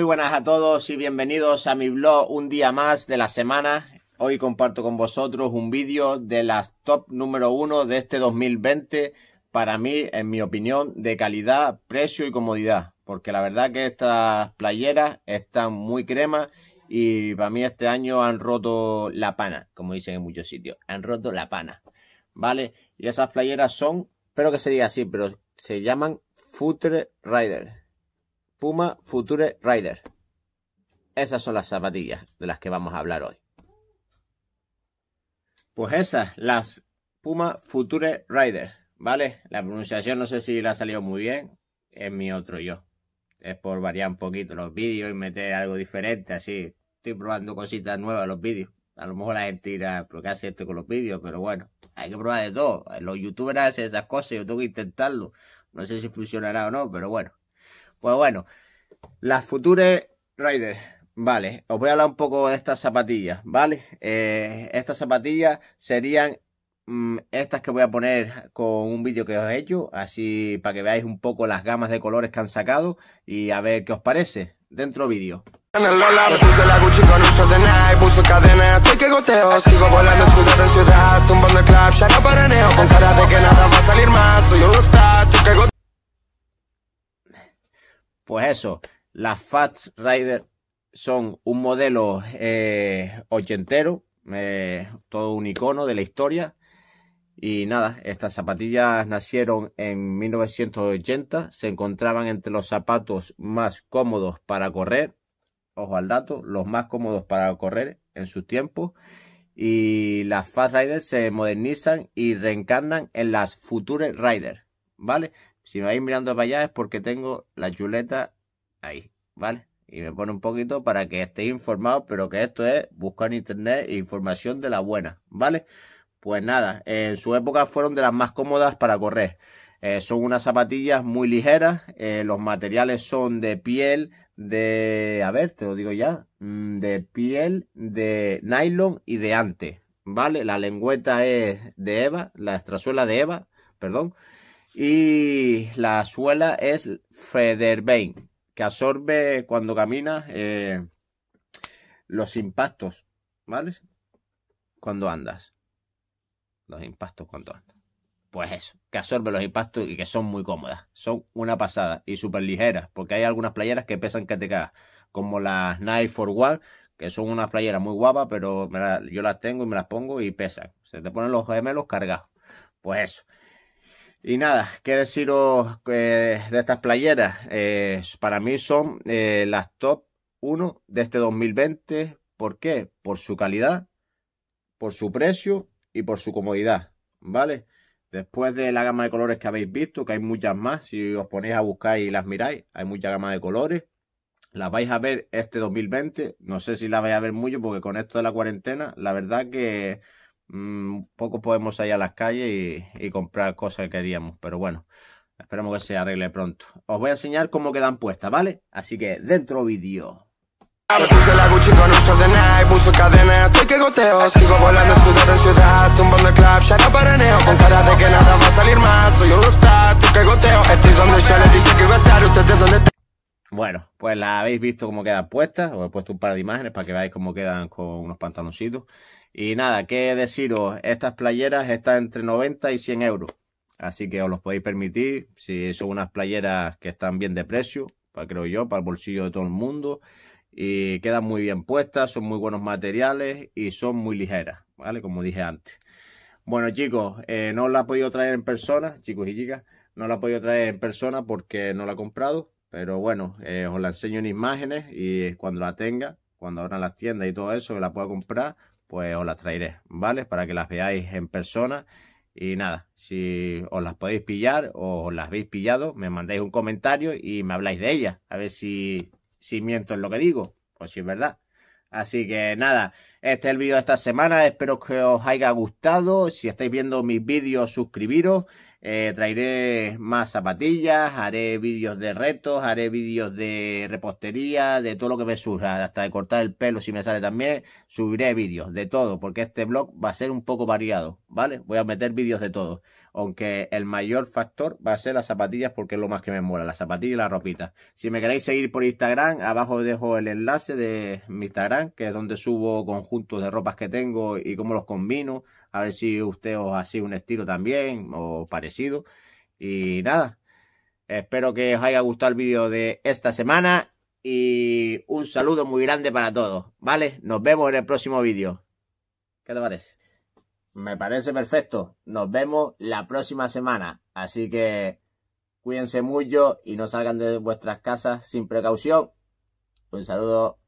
muy buenas a todos y bienvenidos a mi blog un día más de la semana. Hoy comparto con vosotros un vídeo de las top número uno de este 2020 para mí, en mi opinión, de calidad, precio y comodidad. Porque la verdad que estas playeras están muy crema y para mí este año han roto la pana, como dicen en muchos sitios, han roto la pana. ¿Vale? Y esas playeras son, espero que se diga así, pero se llaman Footer Rider Puma Future Rider. Esas son las zapatillas de las que vamos a hablar hoy. Pues esas, las Puma Future Rider, ¿vale? La pronunciación no sé si la ha salido muy bien, es mi otro yo. Es por variar un poquito los vídeos y meter algo diferente, así. Estoy probando cositas nuevas los vídeos. A lo mejor la gente dirá, ¿Por qué hace esto con los vídeos? Pero bueno, hay que probar de todo. Los youtubers hacen esas cosas, yo tengo que intentarlo. No sé si funcionará o no, pero bueno. Pues bueno, las Future Rider. Vale, os voy a hablar un poco de estas zapatillas, ¿vale? Eh, estas zapatillas serían mm, estas que voy a poner con un vídeo que os he hecho, así para que veáis un poco las gamas de colores que han sacado y a ver qué os parece. Dentro vídeo. Pues eso, las Fats Rider son un modelo eh, ochentero, eh, todo un icono de la historia. Y nada, estas zapatillas nacieron en 1980, se encontraban entre los zapatos más cómodos para correr, ojo al dato, los más cómodos para correr en su tiempo. Y las Fast Riders se modernizan y reencarnan en las Future Riders, ¿vale? Si me vais mirando para allá es porque tengo la chuleta ahí, ¿vale? Y me pone un poquito para que estéis informados, pero que esto es buscar en internet e información de la buena, ¿vale? Pues nada, en su época fueron de las más cómodas para correr. Eh, son unas zapatillas muy ligeras, eh, los materiales son de piel, de, a ver, te lo digo ya, mm, de piel, de nylon y de ante, ¿vale? La lengüeta es de Eva, la estrazuela de Eva, perdón. Y la suela es Federbein, que absorbe cuando caminas eh, los impactos, ¿vale? Cuando andas. Los impactos cuando andas. Pues eso, que absorbe los impactos y que son muy cómodas. Son una pasada y súper ligeras, porque hay algunas playeras que pesan que te cagas, como las Night for One, que son unas playeras muy guapas, pero yo las tengo y me las pongo y pesan. Se te ponen los gemelos cargados. Pues eso. Y nada, qué deciros eh, de estas playeras. Eh, para mí son eh, las top 1 de este 2020. ¿Por qué? Por su calidad, por su precio y por su comodidad. ¿Vale? Después de la gama de colores que habéis visto, que hay muchas más, si os ponéis a buscar y las miráis, hay mucha gama de colores. Las vais a ver este 2020. No sé si las vais a ver mucho porque con esto de la cuarentena, la verdad que un mm, poco podemos salir a las calles y, comprar cosas que queríamos, pero bueno, esperamos que se arregle pronto. Os voy a enseñar cómo quedan puestas, ¿vale? Así que dentro vídeo. bueno, pues la habéis visto cómo quedan puestas. Os he puesto un par de imágenes para que veáis cómo quedan con unos pantaloncitos. Y nada, qué deciros, estas playeras están entre 90 y 100 euros. Así que os los podéis permitir, si son unas playeras que están bien de precio, para, creo yo, para el bolsillo de todo el mundo. Y quedan muy bien puestas, son muy buenos materiales y son muy ligeras, ¿vale? Como dije antes. Bueno chicos, eh, no la he podido traer en persona, chicos y chicas, no la he podido traer en persona porque no la he comprado, pero bueno, eh, os la enseño en imágenes y cuando la tenga, cuando abran las tiendas y todo eso, que la pueda comprar, pues os las traeré, ¿vale? Para que las veáis en persona. Y nada, si os las podéis pillar o os las habéis pillado, me mandáis un comentario y me habláis de ellas. A ver si, si miento en lo que digo o pues si es verdad. Así que nada, este es el vídeo de esta semana, espero que os haya gustado. Si estáis viendo mis vídeos, suscribiros. Eh, traeré más zapatillas, haré vídeos de retos, haré vídeos de repostería, de todo lo que me surja, hasta de cortar el pelo si me sale también. Subiré vídeos de todo, porque este blog va a ser un poco variado, ¿vale? Voy a meter vídeos de todo. Aunque el mayor factor va a ser las zapatillas, porque es lo más que me mola, las zapatillas y la ropita. Si me queréis seguir por Instagram, abajo dejo el enlace de mi Instagram, que es donde subo con Juntos de ropas que tengo y cómo los combino. A ver si usted os hace un estilo también o parecido. Y nada, espero que os haya gustado el vídeo de esta semana y un saludo muy grande para todos, ¿vale? Nos vemos en el próximo vídeo. ¿Qué te parece? Me parece perfecto. Nos vemos la próxima semana. Así que cuídense mucho y no salgan de vuestras casas sin precaución. Un saludo.